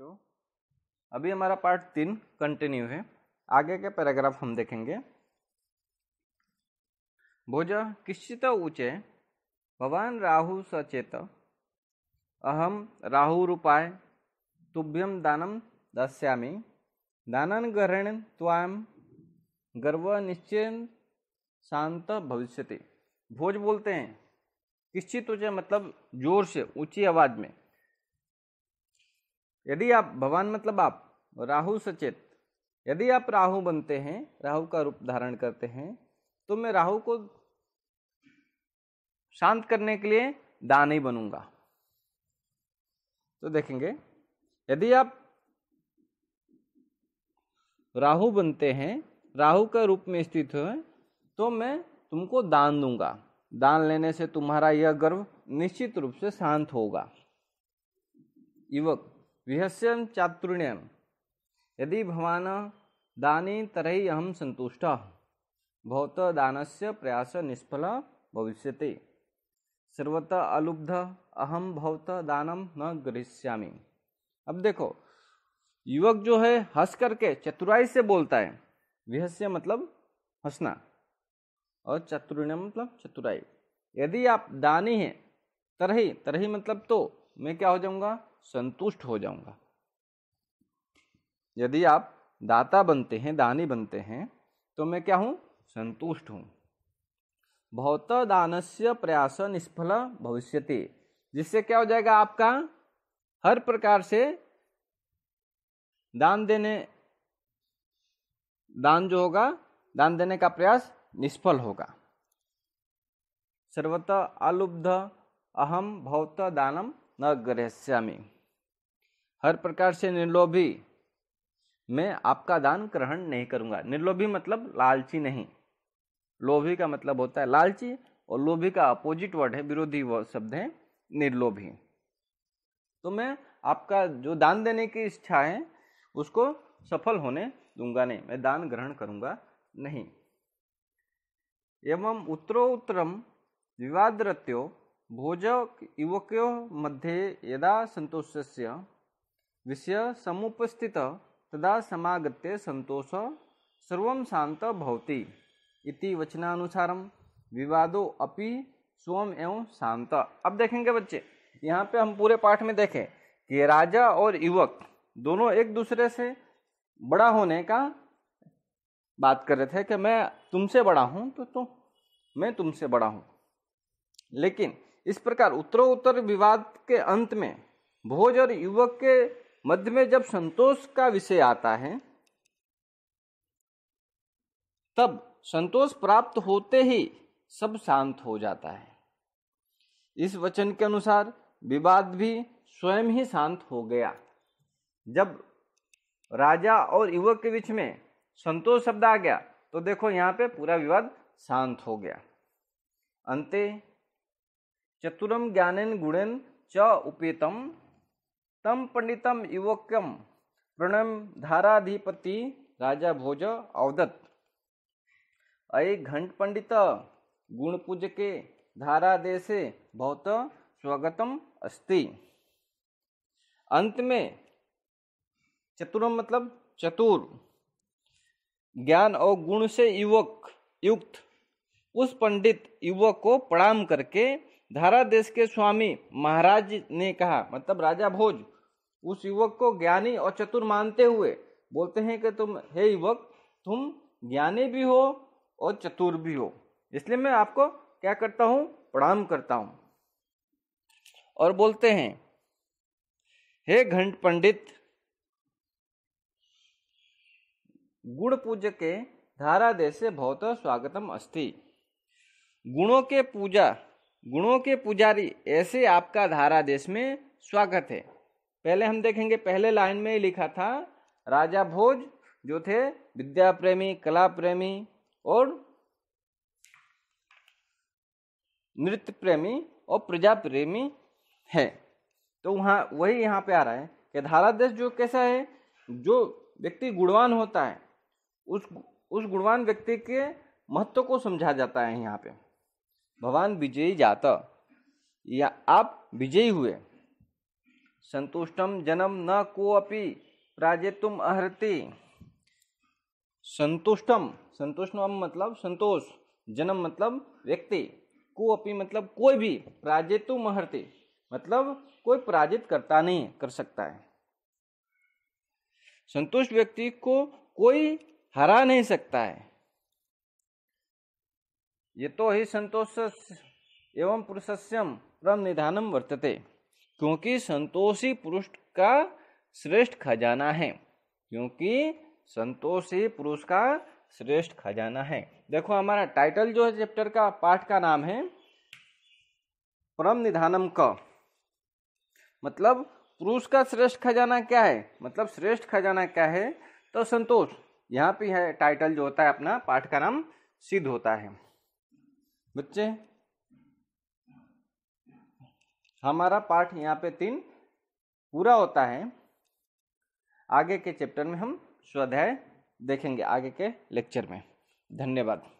बच्चों अभी हमारा पार्ट तीन कंटिन्यू है आगे के पैराग्राफ हम देखेंगे भोज किश्चित ऊंचे भवान राहु सचेत अहम राहु रूपाय तुभ्यम दानम दास्यामि दानन ग्रहण ताम गर्व निश्चय शांत भविष्यति भोज बोलते हैं किश्चित ऊंचे मतलब जोर से ऊंची आवाज में यदि आप भगवान मतलब आप राहु सचेत यदि आप राहु बनते हैं राहु का रूप धारण करते हैं तो मैं राहु को शांत करने के लिए दान ही बनूंगा तो देखेंगे यदि आप राहु बनते हैं राहु का रूप में स्थित हो तो मैं तुमको दान दूंगा दान लेने से तुम्हारा यह गर्व निश्चित रूप से शांत होगा युवक विहस्यम चातुर्ण्यम यदि भवान दानी तरही अहम संतुष्ट दान दानस्य प्रयास निष्फल भविष्य सर्वतः अलुब्ध अहम बहुत दानम न गृह्यामी अब देखो युवक जो है हंस करके चतुराई से बोलता है विहस्य मतलब हंसना और चतुर्ण मतलब चतुराई यदि आप दानी हैं तरही तरही मतलब तो मैं क्या हो जाऊंगा संतुष्ट हो जाऊंगा यदि आप दाता बनते हैं दानी बनते हैं तो मैं क्या हूं संतुष्ट हूं भौत दान से प्रयास निष्फल भविष्य जिससे क्या हो जाएगा आपका हर प्रकार से दान देने दान जो होगा दान देने का प्रयास निष्फल होगा सर्वतः अलुब्ध अहम भौत दानम न ग्रहस्यामी हर प्रकार से निर्लोभी मैं आपका दान ग्रहण नहीं करूंगा निर्लोभी मतलब लालची नहीं लोभी का मतलब होता है लालची और लोभी का अपोजिट वर्ड है विरोधी शब्द है निर्लोभी तो मैं आपका जो दान देने की इच्छा है उसको सफल होने दूंगा नहीं मैं दान ग्रहण करूंगा नहीं एवं उत्तरोत्तरम विवादरत्यो भोज युवको मध्ये यदा सन्तोषस्य विषय समुपस्थित तदा समागत्य सन्तोष सर्वं शान्त भवति इति वचनानुसारम विवादो अपि स्वयं एवं शांत अब देखेंगे बच्चे यहाँ पे हम पूरे पाठ में देखें कि राजा और युवक दोनों एक दूसरे से बड़ा होने का बात कर रहे थे कि मैं तुमसे बड़ा हूँ तो तुम मैं तुमसे बड़ा हूँ लेकिन इस प्रकार उत्तर विवाद के अंत में भोज और युवक के मध्य में जब संतोष का विषय आता है तब संतोष प्राप्त होते ही सब शांत हो जाता है इस वचन के अनुसार विवाद भी स्वयं ही शांत हो गया जब राजा और युवक के बीच में संतोष शब्द आ गया तो देखो यहाँ पे पूरा विवाद शांत हो गया अंत चतुरम ज्ञानेन गुणेन च उपेतम तम पंडितम युवक्यम प्रणम धाराधिपति राजा भोज अवदत्त अये घंट पंडित गुण पूज के धारादेशे बहुत स्वागतम अस्ति अंत में चतुरम मतलब चतुर ज्ञान और गुण से युवक युक्त उस पंडित युवक को प्रणाम करके धारा देश के स्वामी महाराज ने कहा मतलब राजा भोज उस युवक को ज्ञानी और चतुर मानते हुए बोलते हैं कि तुम हे युवक तुम ज्ञानी भी हो और चतुर भी हो इसलिए मैं आपको क्या करता हूँ प्रणाम करता हूँ और बोलते हैं हे घंट पंडित गुण पूज्य के धारा देश से बहुत स्वागतम अस्ति गुणों के पूजा गुणों के पुजारी ऐसे आपका धारा देश में स्वागत है पहले हम देखेंगे पहले लाइन में ही लिखा था राजा भोज जो थे विद्या प्रेमी कला प्रेमी और नृत्य प्रेमी और प्रजा प्रेमी है तो वहाँ वही यहाँ पे आ रहा है कि धारा देश जो कैसा है जो व्यक्ति गुणवान होता है उस उस गुणवान व्यक्ति के महत्व को समझा जाता है यहाँ पे भवान विजयी जात या आप विजयी हुए संतुष्टम जन्म न को राजे तुम अहृति संतुष्टम संतुष्टम मतलब संतोष जन्म मतलब व्यक्ति को अपी मतलब कोई भी प्राजेतुम महर्ति मतलब कोई पराजित करता नहीं कर सकता है संतुष्ट व्यक्ति को कोई हरा नहीं सकता है ये तो ही संतोष एवं पुरुषस्यम परम निधानम वर्तते क्योंकि संतोषी पुरुष का श्रेष्ठ खजाना है क्योंकि संतोषी पुरुष का श्रेष्ठ खजाना है देखो हमारा टाइटल जो है चैप्टर का पाठ का नाम है परम निधानम क मतलब पुरुष का श्रेष्ठ खजाना क्या है मतलब श्रेष्ठ खजाना क्या है तो संतोष यहाँ पे है टाइटल जो होता है अपना पाठ का नाम सिद्ध होता है बच्चे हमारा पाठ यहाँ पे तीन पूरा होता है आगे के चैप्टर में हम स्वाध्याय देखेंगे आगे के लेक्चर में धन्यवाद